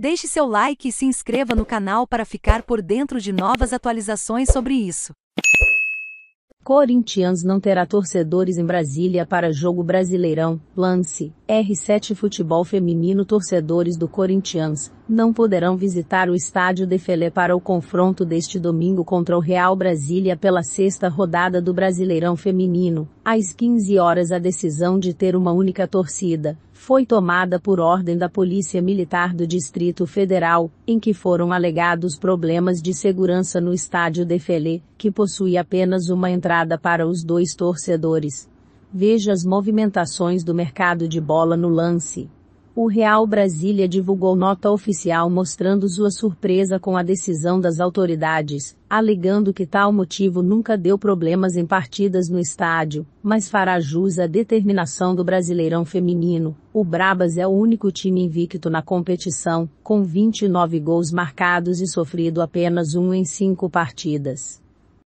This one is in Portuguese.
Deixe seu like e se inscreva no canal para ficar por dentro de novas atualizações sobre isso. Corinthians não terá torcedores em Brasília para jogo Brasileirão. Lance: R7 Futebol Feminino Torcedores do Corinthians não poderão visitar o estádio de Felé para o confronto deste domingo contra o Real Brasília pela sexta rodada do Brasileirão Feminino. Às 15 horas a decisão de ter uma única torcida foi tomada por ordem da Polícia Militar do Distrito Federal, em que foram alegados problemas de segurança no estádio de Felê, que possui apenas uma entrada para os dois torcedores. Veja as movimentações do mercado de bola no lance. O Real Brasília divulgou nota oficial mostrando sua surpresa com a decisão das autoridades, alegando que tal motivo nunca deu problemas em partidas no estádio, mas fará jus à determinação do Brasileirão Feminino. O Brabas é o único time invicto na competição, com 29 gols marcados e sofrido apenas um em cinco partidas.